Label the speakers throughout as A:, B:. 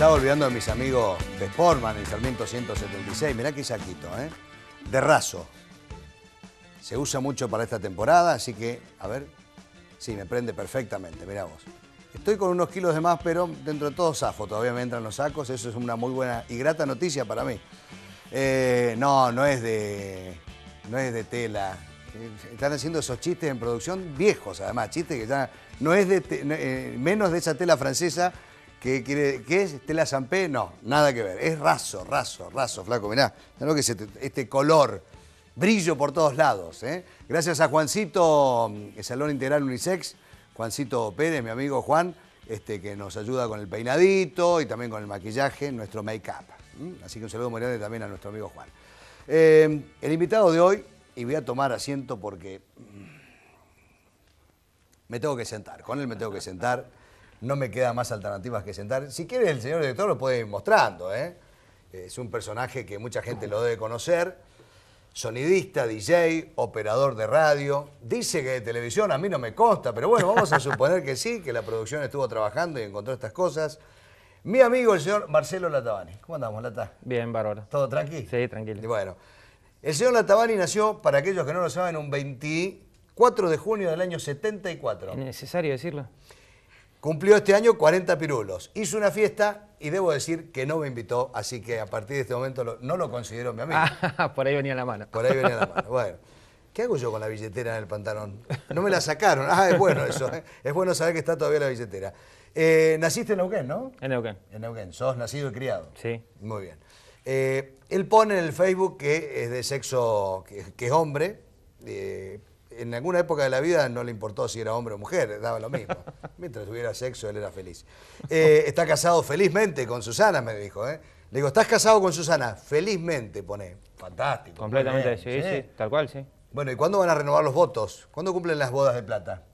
A: estaba olvidando a mis amigos de Sportman, el Sarmiento 176. Mirá qué saquito, ¿eh? De raso. Se usa mucho para esta temporada, así que, a ver. Sí, me prende perfectamente, mirá vos. Estoy con unos kilos de más, pero dentro de todo zafo. Todavía me entran los sacos. Eso es una muy buena y grata noticia para mí. Eh, no, no es de... No es de tela. Están haciendo esos chistes en producción viejos, además. Chistes que ya no es de... Eh, menos de esa tela francesa ¿Qué, quiere, ¿Qué es? ¿Estela Sampé? No, nada que ver. Es raso, raso, raso, flaco. Mirá, Tenemos que este, este, color. Brillo por todos lados. ¿eh? Gracias a Juancito, el mm, Salón Integral Unisex, Juancito Pérez, mi amigo Juan, este, que nos ayuda con el peinadito y también con el maquillaje, nuestro make-up. Así que un saludo muy grande también a nuestro amigo Juan. Eh, el invitado de hoy, y voy a tomar asiento porque mm, me tengo que sentar, con él me tengo que sentar no me queda más alternativas que sentar. Si quiere, el señor director lo puede ir mostrando. ¿eh? Es un personaje que mucha gente lo debe conocer. Sonidista, DJ, operador de radio. Dice que de televisión, a mí no me consta, pero bueno, vamos a suponer que sí, que la producción estuvo trabajando y encontró estas cosas. Mi amigo, el señor Marcelo Latavani. ¿Cómo andamos, Lata? Bien, Bárbara. ¿Todo tranquilo? Sí, tranquilo. Y bueno, el señor Latavani nació, para aquellos que no lo saben, un 24 de junio del año 74. ¿Es necesario decirlo? Cumplió este año 40 pirulos. Hizo una fiesta y debo decir que no me invitó, así que a partir de este momento no lo considero mi amigo.
B: Ah, por ahí venía la mano. Por ahí venía la mano.
A: Bueno, ¿qué hago yo con la billetera en el pantalón? No me la sacaron. Ah, es bueno eso. ¿eh? Es bueno saber que está todavía la billetera. Eh, naciste en Neuquén, ¿no? En Neuquén. En Neuquén. Sos nacido y criado. Sí. Muy bien. Eh, él pone en el Facebook que es de sexo, que, que es hombre, en alguna época de la vida no le importó si era hombre o mujer, daba lo mismo. Mientras tuviera sexo, él era feliz. Eh, está casado felizmente con Susana, me dijo. ¿eh? Le digo, ¿estás casado con Susana? Felizmente,
B: pone. Fantástico. Completamente, sí, sí, tal cual, sí.
A: Bueno, ¿y cuándo van a renovar los votos? ¿Cuándo cumplen las bodas de plata?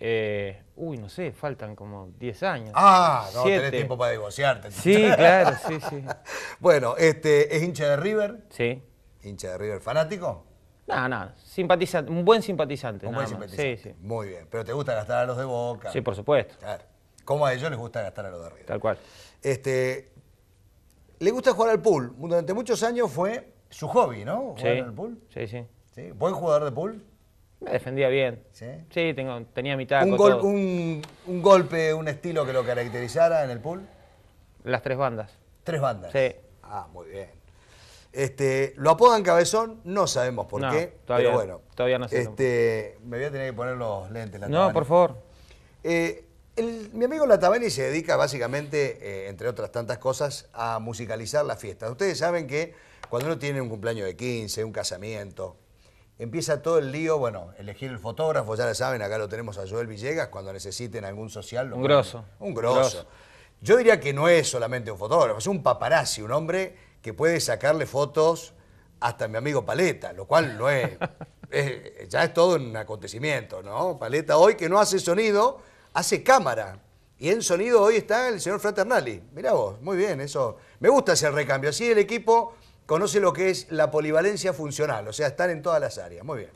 B: Eh, uy, no sé, faltan como 10 años. Ah, no, tenés tiempo para divorciarte. Sí, claro, sí, sí. bueno, este, ¿es hincha de River? Sí. ¿Hincha de River fanático? Nada, nada. simpatizante, un buen simpatizante. Un buen simpatizante. Sí, sí. Muy bien,
A: pero te gusta gastar a los de Boca. Sí, por supuesto. Claro. Como a ellos les gusta gastar a los de arriba. Tal cual. Este, le gusta jugar al pool. Durante muchos años
B: fue su hobby, ¿no? Jugar sí. al pool. Sí, sí, ¿Buen jugador de pool? Me defendía bien. ¿Sí? Sí, tenía mitad
A: un, un, golpe, un estilo que lo caracterizara en el pool?
B: Las tres bandas. ¿Tres bandas? Sí.
A: Ah, muy bien. Este, lo apodan Cabezón, no sabemos por qué, todavía, pero bueno. Todavía no sé. Este, me voy a tener que poner los lentes. no, por favor. Eh, mi amigo Latabani se dedica básicamente, eh, entre otras tantas cosas, a musicalizar las fiestas. Ustedes saben que cuando uno tiene un cumpleaños de 15, un casamiento, empieza todo el lío, bueno, elegir el fotógrafo, ya lo saben, acá lo tenemos a Joel Villegas, cuando necesiten algún social. un grosso. Un grosso. Yo diría que no es solamente un fotógrafo, es un paparazzi, un hombre que puede sacarle fotos hasta mi amigo Paleta, lo cual no es, ya es todo un acontecimiento, ¿no? Paleta hoy que no hace sonido, hace cámara. Y en sonido hoy está el señor Fraternali. Mirá vos, muy bien, eso. Me gusta ese recambio. Así el equipo conoce lo que es la polivalencia funcional, o sea, están en todas las áreas. Muy bien.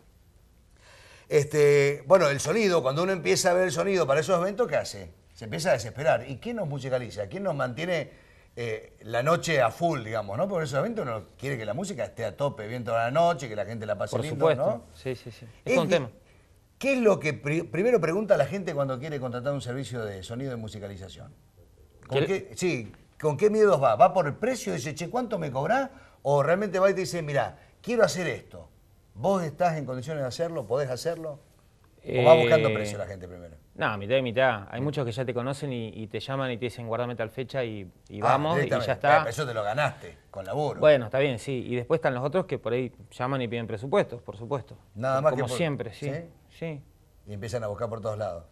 A: Este, bueno, el sonido, cuando uno empieza a ver el sonido para esos eventos, ¿qué hace? Se empieza a desesperar. ¿Y quién nos musicaliza? ¿Quién nos mantiene eh, la noche a full, digamos, ¿no? por Porque momento uno quiere que la música esté a tope, bien toda la noche, que la gente la pase Por supuesto.
B: Sí, sí, sí. Es, un tema.
A: ¿Qué es lo que primero pregunta la gente cuando quiere contratar un servicio de sonido y musicalización? ¿Con qué, sí, ¿con qué miedos va? ¿Va por el precio? Dice, che, ¿cuánto me cobrás? ¿O realmente va y te dice, mira, quiero hacer esto? ¿Vos estás en condiciones de hacerlo? ¿Podés hacerlo? ¿O va buscando eh, precio la gente primero?
B: No, mitad y mitad. Hay muchos que ya te conocen y, te llaman y te dicen guardame tal fecha y, ah, vamos y ya está. eso te lo ganaste con laburo. Bueno, está bien, sí. Y después están los otros que por ahí llaman y piden presupuestos, por supuesto. Nada más Como que siempre, sí. sí. Y empiezan a buscar por todos lados.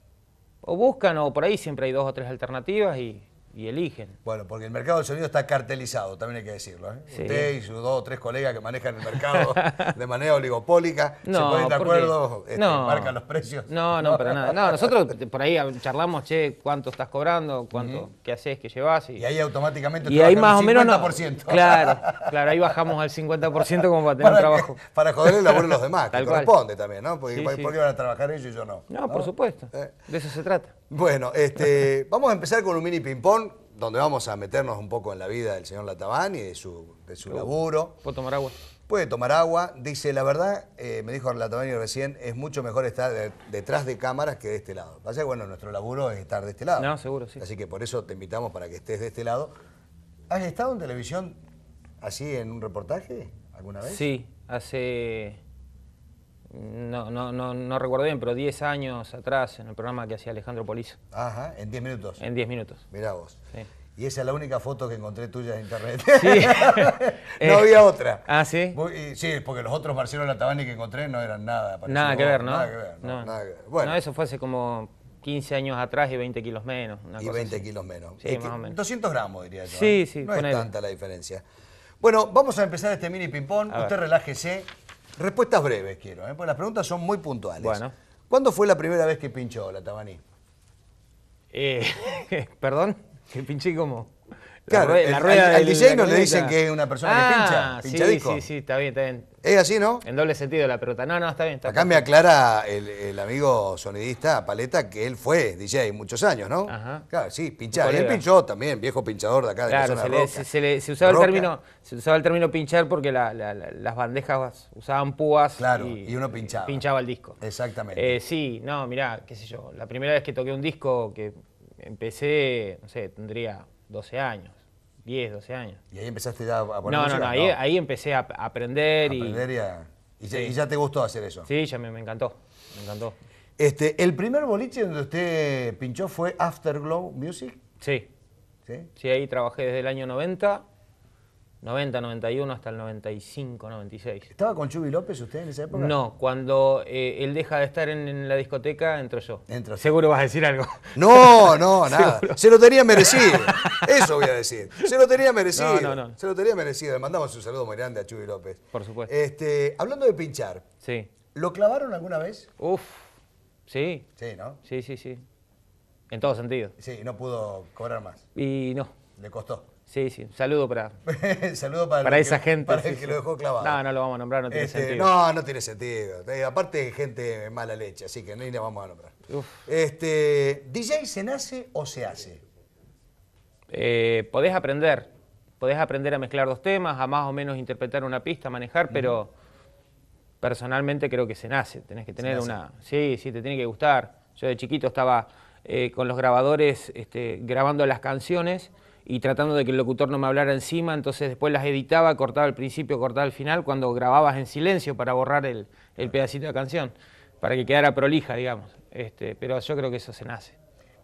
B: O buscan o por ahí siempre hay dos o tres alternativas y, y eligen. Bueno, porque el mercado del sonido está cartelizado, también hay que decirlo. ¿eh? Usted y sus dos o
A: tres colegas que manejan el mercado de manera oligopólica, no, se ponen de acuerdo, este, marcan los precios. No, no, para nada. No,
B: nosotros por ahí charlamos, che, cuánto estás cobrando, cuánto, qué haces, qué llevas. Y, ahí automáticamente y ahí más o menos 50%. claro, claro, ahí bajamos al 50% como para tener un trabajo. para joder el laburo de los demás, que corresponde también, ¿no? Porque, ¿por qué van a trabajar ellos y yo no? No,
A: por supuesto. Eh. De eso se trata. Bueno, este, vamos a empezar con un mini ping-pong, donde vamos a meternos un poco en la vida del señor Latavani y de su, de su uh, laburo. Puede tomar agua? Puede tomar agua. Dice, la verdad, eh, me dijo Latabani recién, es mucho mejor estar detrás de cámaras que de este lado. Vaya, bueno, nuestro laburo es estar de este lado. No, seguro, sí. Así que por eso te invitamos para que estés de este lado. ¿Has estado en televisión así en un reportaje
B: alguna vez? Sí, hace no, no, no, no recuerdo bien, pero 10 años atrás en el programa que hacía Alejandro polis Ajá, en 10 minutos. En 10 minutos. Mirá vos.
A: Y esa es la única foto que encontré tuya en internet. Sí. no había eh, otra. Ah, sí. Sí, porque los otros Marcelo Latabani que encontré no eran nada. Nada que ver, ¿no? Nada que ver. No, Nada Bueno.
B: eso fue hace como 15 años atrás y 20 kilos menos. y 20 kilos menos. Sí, más o menos. 200 gramos, diría yo. ¿eh? Sí, sí. No es tanta la diferencia.
A: Bueno, vamos a empezar este mini ping-pong. Usted relájese. Respuestas breves quiero, ¿eh? porque las preguntas son muy puntuales. Bueno. ¿Cuándo fue la primera vez que pinchó la Tabaní? Eh, ¿Perdón? ¿Que pinché cómo? Claro, la, rueda, al, DJ no le dicen que es una persona que ah, pincha, sí, Sí, sí,
B: está bien, está bien. ¿Es así, no? En doble sentido la pelota. No, no, está bien. Está Acá me
A: aclara el, amigo sonidista Paleta que él fue DJ muchos años, ¿no? Claro, sí, pinchaba. él pinchó también, viejo pinchador de acá se, usaba el término,
B: se usaba el término pinchar porque las bandejas usaban púas. Claro, y, uno pinchaba. Pinchaba el disco. Exactamente. Eh, sí, no, mirá, qué sé yo. La primera vez que toqué un disco que empecé, no sé, tendría 12 años. 10, 12 años. ¿Y ahí empezaste ya a poner No, no, no, ahí, ahí empecé a aprender. y, aprender y, a, y, ya, y, ya, te gustó hacer eso. Sí, ya me, encantó, me encantó.
A: Este, ¿El primer boliche donde usted pinchó fue Afterglow Music? Sí.
B: ¿Sí? Sí, ahí trabajé desde el año 90 90, 91 hasta el 95, 96. ¿Estaba con Chubi López usted en esa época? No, cuando eh, él deja de estar en, la discoteca, entro yo. Entro. Seguro vas a decir algo. No, no, nada. Se lo tenía merecido. Eso voy a decir. Se lo tenía merecido. Se
A: lo tenía merecido. Le mandamos un saludo muy grande a Chubi López. Por supuesto. Este, hablando de pinchar. Sí. ¿Lo clavaron alguna vez? Uf.
B: Sí. Sí, ¿no? Sí, sí, sí. En todo sentido.
A: Sí, no pudo cobrar
B: más. Y no. Le costó. Sí, sí, saludo para,
A: saludo para, esa gente. Para el que lo dejó clavado. No, no
B: lo vamos a nombrar, no tiene este, sentido. No,
A: no tiene sentido. Eh, aparte, gente mala leche, así que ni la vamos a nombrar. Este, ¿DJ se nace o se hace?
B: Eh, podés aprender. Podés aprender a mezclar dos temas, a más o menos interpretar una pista, manejar, pero personalmente creo que se nace. Tenés que tener una. Sí, sí, te tiene que gustar. Yo de chiquito estaba eh, con los grabadores este, grabando las canciones y tratando de que el locutor no me hablara encima, entonces después las editaba, cortaba al principio, cortaba al final, cuando grababas en silencio para borrar el, pedacito de canción, para que quedara prolija, digamos. Este, pero yo creo que eso se nace.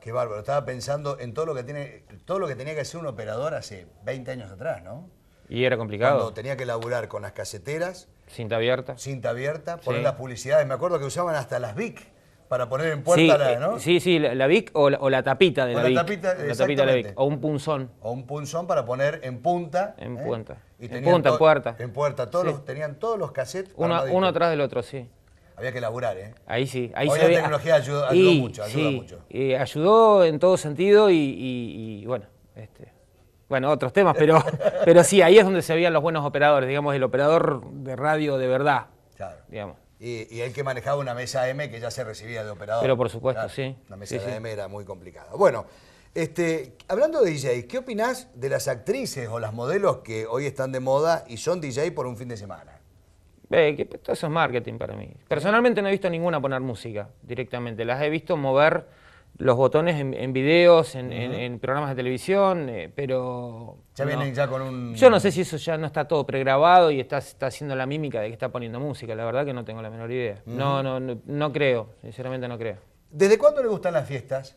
A: Qué bárbaro, estaba pensando en todo lo que tiene, todo lo que tenía que hacer un operador hace 20 años atrás, ¿no?
B: Y era complicado. Cuando
A: tenía que laburar con las caseteras. Cinta abierta. Cinta abierta, poner las publicidades. Me acuerdo que usaban hasta las VIC para poner en puerta la, eh, ¿no? Sí,
B: sí, la Vic o la, o la tapita de la, Vic. la tapita de la Vic. O un punzón. O un punzón para poner en punta. En ¿eh? punta. en punta, en puerta. En puerta. Todos
A: tenían todos los cassettes. Uno, uno atrás
B: del otro, sí. Había
A: que laburar, ¿eh?
B: Ahí sí. Ahí Hoy la tecnología ayudó, mucho, ayudó mucho. Y ayudó en todo sentido y, y, y bueno, este, bueno, otros temas, pero, pero sí, ahí es donde se veían los buenos operadores, digamos, el operador de radio de verdad. Claro. Digamos.
A: Y, y, el que manejaba una mesa M que ya se recibía de operador. Pero por supuesto, sí. La mesa M era muy complicada. Bueno, este, hablando de DJs, ¿qué opinás de las actrices o las modelos que hoy están de moda y son DJ por
B: un fin de semana? Eh, que, todo eso es marketing para mí. Personalmente no he visto ninguna poner música directamente. Las he visto mover los botones en, videos, en, programas de televisión, eh, pero... Ya vienen ya
A: con un... Yo no
B: sé si eso ya no está todo pregrabado y está, está haciendo la mímica de que está poniendo música, la verdad que no tengo la menor idea. no, no, no, no, creo, sinceramente no creo.
A: ¿Desde cuándo le gustan las fiestas?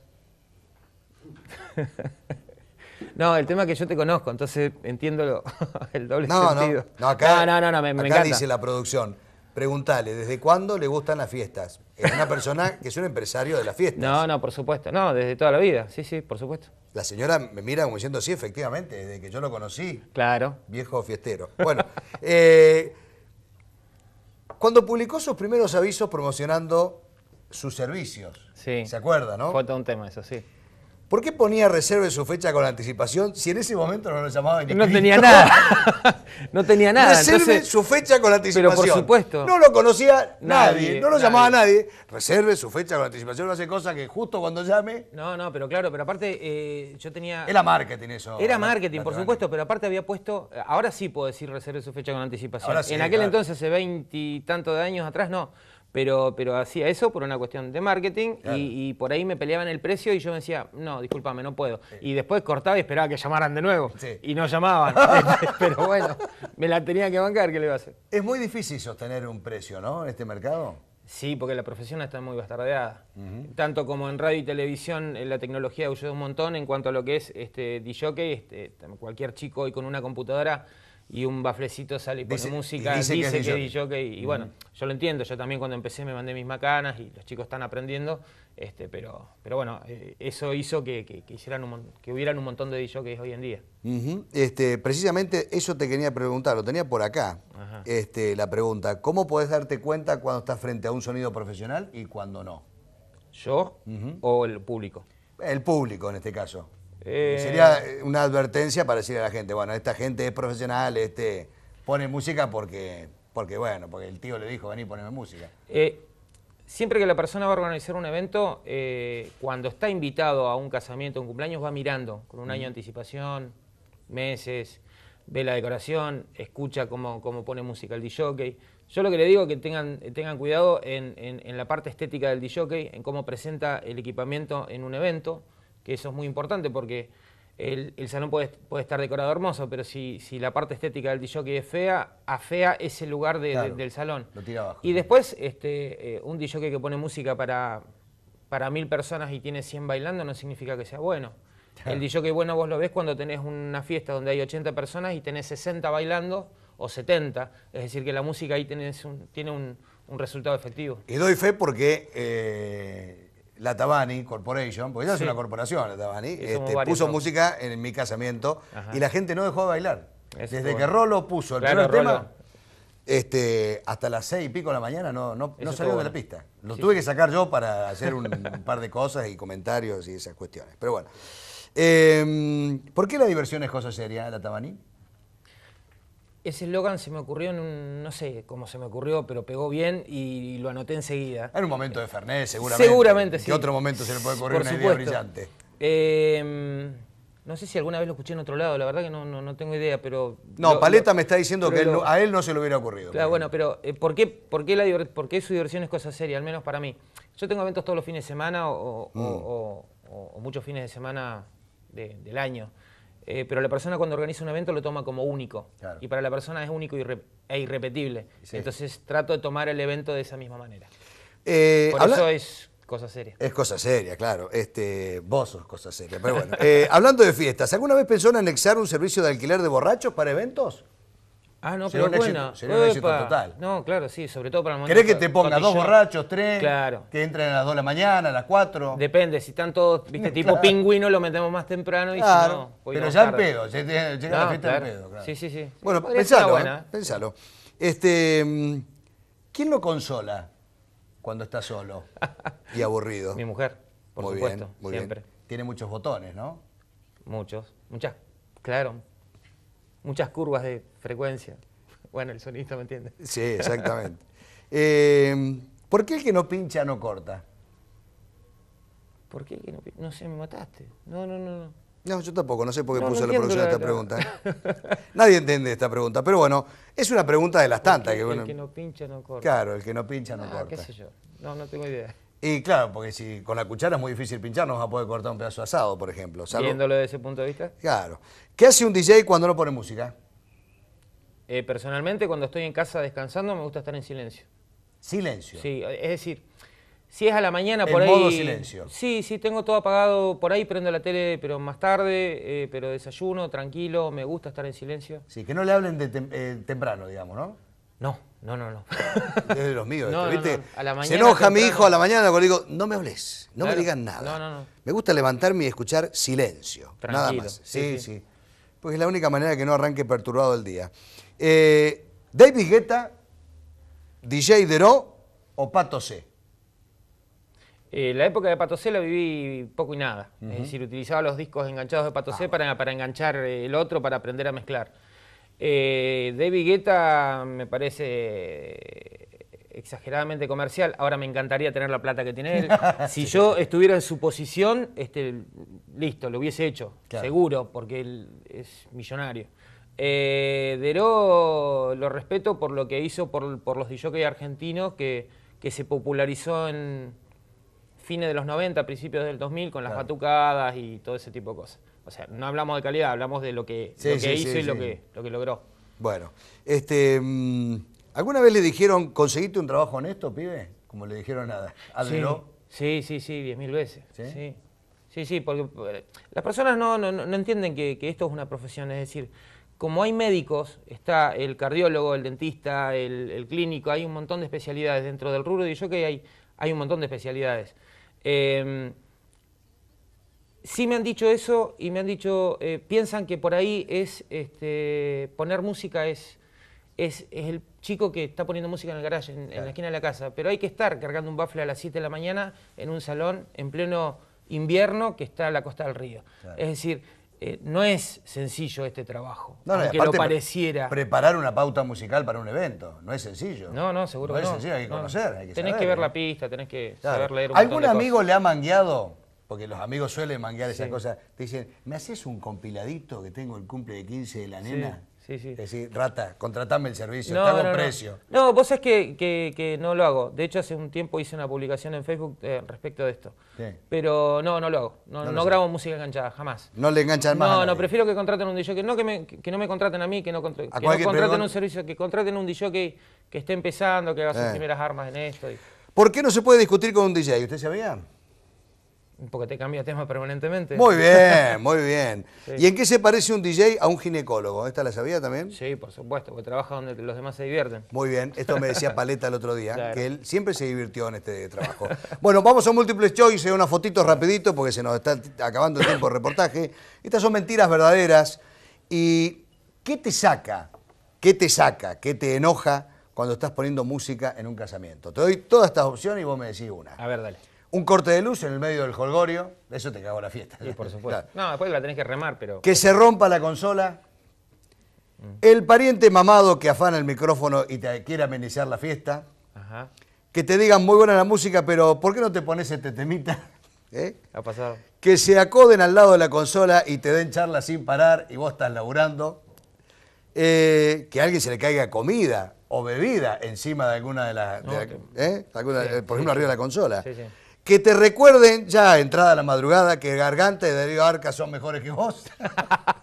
B: no, el tema es que yo te conozco, entonces entiendo el doble no, sentido. No, no, acá,
A: no, me, acá me encanta. dice la producción preguntale, ¿desde cuándo le gustan las fiestas? Es una persona que es un empresario de las fiestas. No, no, por supuesto. No,
B: desde toda la vida. Sí, sí, por supuesto. La señora
A: me mira como diciendo, sí, efectivamente, desde que yo lo conocí. Claro. Viejo fiestero. Bueno, eh, cuando publicó sus primeros avisos promocionando sus servicios.
B: Sí. ¿Se acuerda, no? Fue un tema eso, sí.
A: ¿Por qué ponía reserve su fecha con anticipación si en ese momento no lo llamaba ni No tenía
B: nada.
A: no tenía nada. Reserve su fecha con anticipación. Pero por supuesto. No lo conocía nadie, no lo llamaba nadie. Reserve su fecha con anticipación,
B: no hace cosas que justo cuando llame. No, no, pero claro, pero aparte eh, yo tenía. Era marketing eso. Era marketing, por supuesto, pero aparte había puesto. Ahora sí puedo decir reserve su fecha con anticipación. Sí, en aquel entonces, hace veintitantos de años atrás, no. Pero, pero hacía eso por una cuestión de marketing y, por ahí me peleaban el precio y yo me decía, no, discúlpame, no puedo. Y después cortaba y esperaba que llamaran de nuevo. Y no llamaban. pero bueno, me la tenía que bancar, ¿qué le iba a hacer? Es muy difícil sostener un precio, ¿no? En este mercado. Sí, porque la profesión está muy bastardeada. Tanto como en radio y televisión, eh, la tecnología ha ayuda un montón en cuanto a lo que es este, DJ, este, cualquier chico hoy con una computadora y un baflecito sale y pone música, y dice, que, es y, bueno, yo lo entiendo, yo también cuando empecé me mandé mis macanas y los chicos están aprendiendo, este, pero, pero bueno, eh, eso hizo que, que hicieran que hubieran un montón de DJs hoy en día.
A: este, precisamente eso te quería preguntar, lo tenía por acá, este, la pregunta, ¿cómo podés darte cuenta cuando estás frente a un sonido profesional y cuando no? ¿Yo o el público? El público en este caso.
B: Eh, sería eh,
A: una advertencia para decirle a la gente, bueno, esta gente es profesional, este pone música porque, porque bueno, porque el tío le dijo, vení, poneme música.
B: Eh, siempre que la persona va a organizar un evento, cuando está invitado a un casamiento, un cumpleaños, va mirando con un año de anticipación, meses, ve la decoración, escucha cómo, pone música el DJ. Yo lo que le digo es que tengan, tengan cuidado en, la parte estética del DJ, en cómo presenta el equipamiento en un evento eso es muy importante porque el, salón puede, puede, estar decorado hermoso, pero si, la parte estética del DJ es fea, afea ese lugar del salón. Lo tira abajo. Y después, este, eh, un DJ que pone música para, para mil personas y tiene 100 bailando no significa que sea bueno. El DJ bueno vos lo ves cuando tenés una fiesta donde hay 80 personas y tenés 60 bailando o 70. Es decir, que la música ahí tiene un, resultado efectivo.
A: Y doy fe porque eh, la Tabani Corporation, porque ya es una corporación la Tabani, este, puso música en mi casamiento y la gente no dejó de bailar. Desde que Rolo puso el primer tema, este, hasta las seis y pico de la mañana no, salió de la pista. Lo tuve que sacar yo para hacer un, par de cosas y comentarios y esas cuestiones. Pero bueno. Em, ¿Por qué la diversión es cosa seria, la Tabani?
B: ese eslogan se me ocurrió en un, no sé cómo se me ocurrió, pero pegó bien y lo anoté enseguida. En un momento de Fernet, seguramente. Seguramente, sí. ¿Qué otro momento se le puede ocurrir una idea brillante? Em, no sé si alguna vez lo escuché en otro lado, la verdad que no, tengo idea, pero... No, Paleta me está diciendo que a
A: él no se le hubiera ocurrido. Claro,
B: bueno, pero eh, ¿por, qué, por, su diversión es cosa seria? Al menos para mí. Yo tengo eventos todos los fines de semana o, mm. muchos fines de semana del año. Eh, pero la persona cuando organiza un evento lo toma como único. Y para la persona es único e irrepetible. Entonces trato de tomar el evento de esa misma manera. Eh, Por eso es cosa seria. Es cosa seria,
A: claro. Este, vos sos cosa seria. Pero bueno, eh, hablando de fiestas, ¿alguna vez pensó en anexar un servicio de alquiler de borrachos para eventos?
B: Ah, no, pero un Éxito, total. No, claro, sí, sobre todo para el momento. ¿Querés que te ponga dos borrachos, tres? Claro. Que entren a las dos de la mañana, a las cuatro? Depende, si están todos, viste, tipo pingüino, lo metemos más temprano y claro. si no. Pero ya en pedo, llega la fiesta pedo, claro. Sí, sí, sí. Bueno, pensalo. ¿eh?
A: Pensalo. Este, mm, ¿Quién lo consola cuando está solo
B: y aburrido? Mi mujer, por supuesto, siempre. Tiene muchos botones, ¿no? Muchos, muchas, claro, muchas curvas de frecuencia. Bueno, el sonista me entiende. Sí, exactamente.
A: Eh, ¿Por qué el que no pincha no corta?
B: ¿Por qué el que no pincha? No sé, me mataste. No, no, no, no. No, yo
A: tampoco, no sé por qué puso la producción esta pregunta. Nadie entiende esta pregunta, pero bueno, es una pregunta de las tantas. Que, bueno, el que no pincha no corta. Claro, el que no pincha no ah, corta.
B: sé yo, no, no tengo idea.
A: Y claro, porque si con la cuchara es muy difícil pinchar, no vas a poder cortar un pedazo asado, por ejemplo. Viéndolo desde ese punto de vista. Claro. ¿Qué hace un DJ cuando no pone música?
B: Eh, personalmente, cuando estoy en casa descansando, me gusta estar en silencio. ¿Silencio? Sí, es decir, si es a la mañana por ahí... modo silencio. Sí, sí, tengo todo apagado por ahí, prendo la tele, pero más tarde, eh, pero desayuno, tranquilo, me gusta estar en silencio.
A: Sí, que no le hablen de eh, temprano, digamos,
B: ¿no? No, no, no, no. Es de los míos, este, ¿viste? Se enoja mi hijo a
A: la mañana cuando le digo, no me hables, no me digas nada. No, no, no. Me gusta levantarme y escuchar silencio, nada más. Sí sí, Porque es la única manera que no arranque perturbado el día. Eh, David Guetta, DJ Deró o Pato C.
B: Eh, la época de Pato C la viví poco y nada. Es decir, utilizaba los discos enganchados de Pato C ah. para, para enganchar el otro, para aprender a mezclar. Eh, David Guetta me parece exageradamente comercial. Ahora me encantaría tener la plata que tiene él. Si yo estuviera en su posición, este, listo, lo hubiese hecho, seguro, porque él es millonario. Eh, Deró lo respeto por lo que hizo por, los disjockeys argentinos que, se popularizó en fines de los 90, principios del 2000 con las batucadas y todo ese tipo de cosas. O sea, no hablamos de calidad, hablamos de lo que, lo que hizo y Lo, que, logró.
A: Bueno, este, mm, ¿alguna vez le dijeron, conseguiste un trabajo honesto, pibe? Como le dijeron nada, Adeló.
B: Sí, sí, sí, diez mil veces. ¿Sí? sí, sí, porque eh, las personas no, no, entienden que, esto es una profesión, es decir, como hay médicos, está el cardiólogo, el dentista, el, clínico, hay un montón de especialidades dentro del rubro Y yo que hay, hay un montón de especialidades. Em, Sí me han dicho eso y me han dicho, eh, piensan que por ahí es este, poner música es, es, el chico que está poniendo música en el garage, en, la esquina de la casa, pero hay que estar cargando un bafle a las 7 de la mañana en un salón en pleno invierno que está a la costa del río. Es decir, eh, no es sencillo este trabajo, no, no, lo pareciera. Preparar
A: una pauta musical para un evento, no es sencillo. No, no, seguro que no. No es sencillo, hay que conocer, Tenés que ver la
B: pista, tenés que saber leer un ¿Algún amigo
A: le ha mangueado porque los amigos suelen manguear esas cosas, te dicen, ¿me haces un compiladito que tengo el cumple de 15 de la nena? Sí, sí. Es decir, rata, contratame el servicio, te hago un precio.
B: No. vos es que, no lo hago. De hecho, hace un tiempo hice una publicación en Facebook eh, respecto de esto. Pero no, no lo hago. No, grabo música enganchada, jamás. No le enganchan más. No, no, prefiero que contraten un DJ, que no que, no me contraten a mí, que no, contraten un servicio, que contraten un DJ que, esté empezando, que haga sus eh. primeras armas en esto.
A: ¿Por qué no se puede discutir con un DJ?
B: ¿Usted sabía? Porque te cambia tema permanentemente. Muy bien,
A: muy bien. ¿Y en qué se parece un DJ a un ginecólogo? ¿Esta la sabía también? Sí, por supuesto,
B: porque trabaja donde los demás se
A: divierten. Muy bien, esto me decía Paleta el otro día, que él siempre se divirtió en este trabajo. bueno, vamos a múltiples choice, una fotito rapidito porque se nos está acabando el tiempo de reportaje. Estas son mentiras verdaderas. ¿Y qué te saca? ¿Qué te saca? ¿Qué te enoja cuando estás poniendo música en un casamiento? Te doy todas estas opciones y vos me decís una. A ver, dale un corte de luz en el medio del holgorio,
B: eso te cagó la fiesta. Sí, por supuesto. No, después la tenés que remar, pero... Que
A: se rompa la consola. Mm. El pariente mamado que afana el micrófono y te quiere amenizar la fiesta. Ajá. Que te digan muy buena la música, pero ¿por qué no te pones este temita?
B: ¿Eh? Ha pasado.
A: Que se acoden al lado de la consola y te den charlas sin parar y vos estás laburando. Eh, que a alguien se le caiga comida o bebida encima de alguna de las... ¿eh? ¿eh? por ejemplo, arriba de la consola. Sí, Sí, que te recuerden, ya entrada la madrugada, que Garganta y Darío Arca son mejores que vos.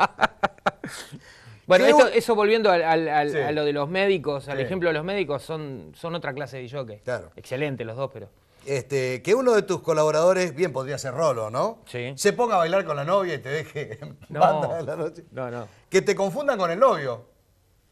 A: bueno,
B: eso, volviendo al, a lo de los médicos, al ejemplo de los médicos, son, son otra clase de jockey. Claro. Excelente los dos, pero... Este, que
A: uno de tus colaboradores, bien podría ser Rolo, ¿no? Sí. Se ponga a bailar con la novia y te deje no, banda de la noche. No, no. Que te confundan con el novio.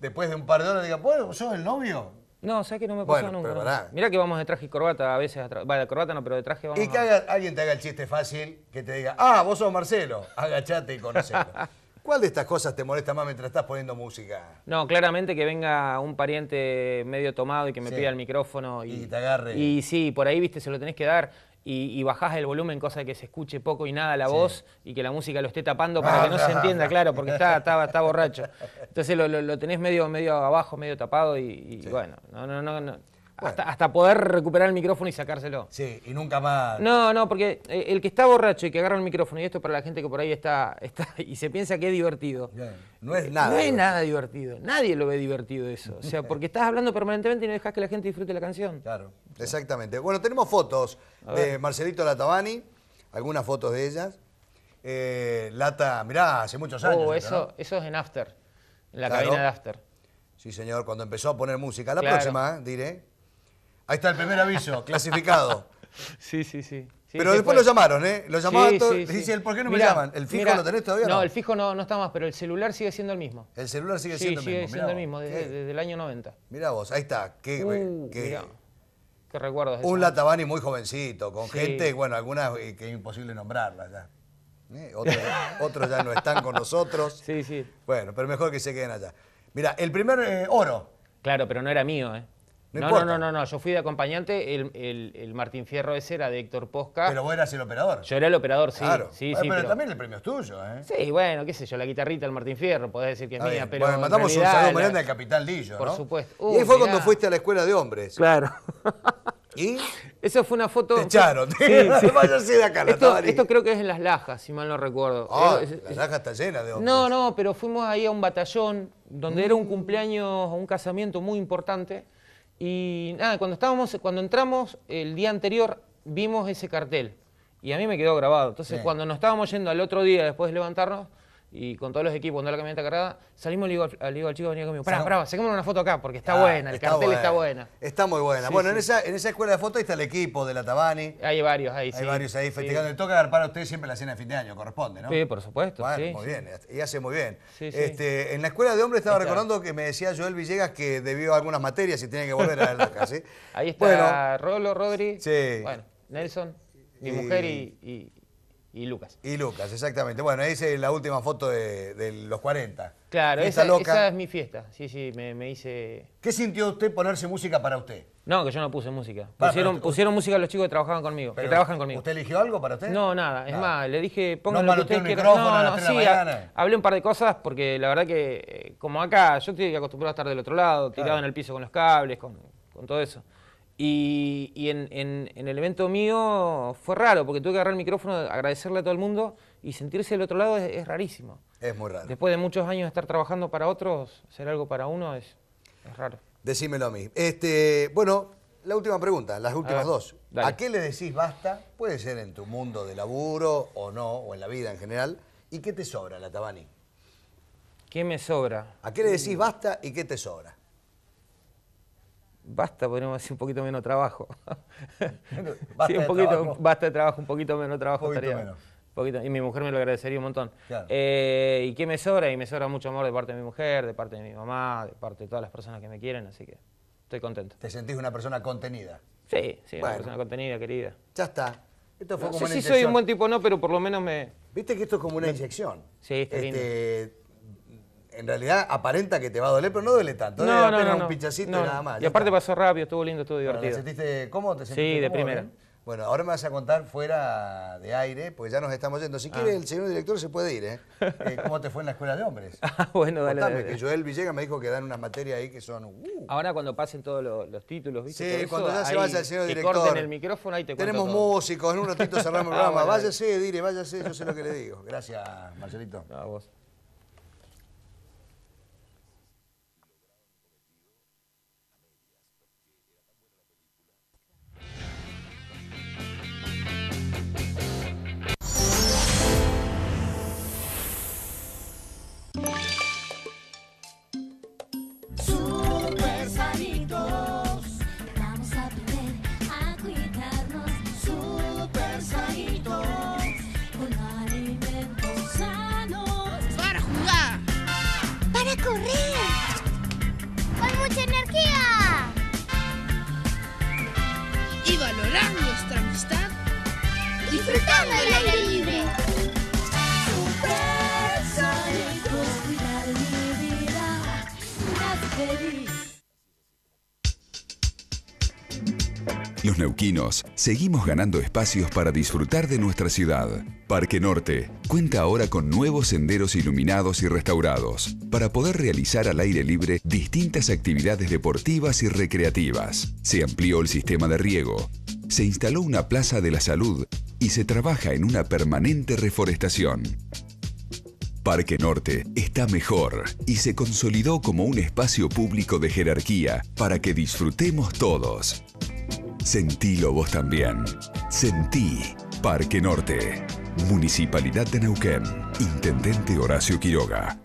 A: Después de un par de horas digan, bueno, sos el novio. No, o que no me pasó nunca. Pero
B: Mirá que vamos de traje y corbata a veces. A Vale, de corbata no, pero de traje vamos. Y que
A: alguien te haga el chiste fácil, que te diga, ah, vos sos Marcelo, agachate y conocelo. ¿Cuál de estas cosas te molesta más mientras estás poniendo música?
B: No, claramente que venga un pariente medio tomado y que me pida el micrófono. Y, y, te agarre. Y sí, por ahí, viste, se lo tenés que dar y, bajás el volumen, cosa de que se escuche poco y nada la voz y que la música lo esté tapando para que ah, no se entienda, claro, porque está, está, está, borracho. Entonces lo, lo, tenés medio, medio abajo, medio tapado y, bueno, no, no, no, no, hasta, poder recuperar el micrófono y sacárselo. Sí, y nunca más. No, no, porque eh, el que está borracho y que agarra el micrófono, y esto para la gente que por ahí está, está y se piensa que es divertido. No es nada. No es nada divertido. Nadie lo ve divertido eso. O sea, porque estás hablando permanentemente y no dejas que la gente disfrute la canción. Claro, exactamente. Bueno, tenemos fotos de
A: Marcelito Latavani. algunas fotos de ellas. Eh, Lata, mirá, hace muchos oh, años. Oh, eso,
B: eso es en After, en la cadena de
A: After. Sí, señor, cuando empezó a poner música. La próxima, diré. Ahí está el primer aviso, clasificado. Sí, sí,
B: sí. pero después, pues. lo llamaron, ¿eh? Lo llamaban sí, dice, ¿por qué no me llaman? ¿El fijo lo tenés todavía? No, el fijo no, está más, pero el celular sigue siendo el mismo. El celular sigue siendo el mismo. Sí, sigue siendo el mismo, desde, el año 90.
A: Mirá vos, ahí está. Qué, uh, qué, Un Latabani muy jovencito, con gente, bueno, algunas eh, que es imposible nombrarla ya. Eh, otros, ya no están con nosotros. Sí, sí. Bueno, pero mejor que se queden allá. Mira, el primer eh, oro.
B: Claro, pero no era mío, ¿eh? No, no, no, no, no, yo fui de acompañante, el, el, Martín Fierro ese era de Héctor Posca.
A: Pero vos eras el operador.
B: Yo era el operador, sí. Claro. sí, eh, pero, también el
A: premio es tuyo,
B: ¿eh? Sí, bueno, qué sé yo, la guitarrita del Martín Fierro, podés decir que es mía, pero Bueno, matamos un saludo la... grande al Capitán Lillo, Por supuesto. y uh, fue cuando fuiste
A: a la escuela de hombres. Claro.
B: ¿Y? Esa fue una foto... Te echaron. Sí, de acá, esto, esto, creo que es en Las Lajas, si mal no recuerdo. Ah, las Lajas está llena de hombres. No, no, pero fuimos ahí a un batallón donde mm. era un cumpleaños o un casamiento muy importante y nada, cuando, estábamos, cuando entramos el día anterior vimos ese cartel y a mí me quedó grabado. Entonces cuando nos estábamos yendo al otro día después de levantarnos, y con todos los equipos, con la camioneta cargada, salimos y le digo al, chico al chico venía conmigo, para pará, saquémonos una foto acá, porque está ah, buena, el cartel está buena.
A: Está muy buena. bueno, En, esa, en esa escuela de fotos está el equipo de la Tabani. Hay varios ahí, Hay sí. Hay varios ahí festejando. Le toca para ustedes siempre la cena de fin de año, corresponde, ¿no? Sí, por supuesto. Bueno, muy bien, y hace muy bien. Este, en la escuela de hombres estaba recordando que me decía Joel Villegas que debió algunas materias y tenía que volver a la acá, ¿sí? Ahí está Rolo, Rodri, bueno, Nelson, mi mujer y y Lucas. Y Lucas, exactamente. Bueno, esa es eh, la última foto
B: de, los 40. Claro, esa, es mi fiesta. Sí, sí, me, me, hice... ¿Qué
A: sintió usted ponerse música para usted?
B: No, que yo no puse música. pusieron, música pusieron música los chicos que trabajaban conmigo, que trabajan conmigo. ¿Usted eligió algo para usted? No, nada. Es más, le dije, no que No, no, no sí, hablé un par de cosas porque la verdad que, eh, como acá, yo estoy acostumbrado a estar del otro lado, tirado en el piso con los cables, con, con todo eso. Y, en, en, el evento mío fue raro, porque tuve que agarrar el micrófono, agradecerle a todo el mundo y sentirse del otro lado es, rarísimo. Es muy raro. Después de muchos años de estar trabajando para otros, ser algo para uno es, es raro.
A: Decímelo a mí. Este, bueno, la última pregunta, las últimas dos. ¿A qué le decís basta? Puede ser en tu mundo de laburo o no, o en la vida en general. ¿Y qué te sobra, la Tabani?
B: ¿Qué me sobra?
A: ¿A qué le decís mm. basta y qué te sobra?
B: basta, podríamos decir, un poquito menos trabajo. basta un poquito, de trabajo. basta de trabajo, un poquito menos trabajo poquito estaría. Menos. y mi mujer me lo agradecería un montón. Eh, ¿Y qué me sobra? Y me sobra mucho amor de parte de mi mujer, de parte de mi mamá, de parte de todas las personas que me quieren, así que estoy contento. ¿Te sentís una persona contenida? Sí, sí, una persona contenida, querida. Ya está.
A: Esto fue como si soy un buen tipo no, pero por lo menos me... Viste que esto es como una inyección. Sí, este, en realidad aparenta que te va a doler, pero no duele tanto. ¿eh? No, tener no, un pinchacito nada más. Y
B: aparte pasó rápido, estuvo lindo, estuvo divertido. ¿te sentiste cómo? ¿Te sentiste sí, de primera. Eh?
A: Bueno, ahora me vas a contar fuera de aire, porque ya nos estamos yendo. Si ah. quiere, el señor director se puede ir, ¿eh? ¿eh? ¿Cómo te fue en la escuela de hombres? Ah, bueno, dale, que Joel Villegas me dijo que dan unas materias ahí que son... Uh. Ahora
B: cuando pasen todos los, títulos, ¿viste? Sí, cuando ya se vaya el señor director. corten el micrófono, ahí te Tenemos todo. músicos, en un ratito cerramos el ah, programa. váyase, dire, váyase, yo sé lo que le digo. Gracias, Marcelito. a vos.
A: Los neuquinos seguimos ganando espacios para disfrutar de nuestra ciudad. Parque Norte cuenta ahora con nuevos senderos iluminados y restaurados para poder realizar al aire libre distintas actividades deportivas y recreativas. Se amplió el sistema de riego, se instaló una plaza de la salud y se trabaja en una permanente reforestación. Parque Norte está mejor y se consolidó como un espacio público de jerarquía para que disfrutemos todos. Sentílo vos también. Sentí Parque Norte. Municipalidad de Neuquén. Intendente Horacio Quiroga.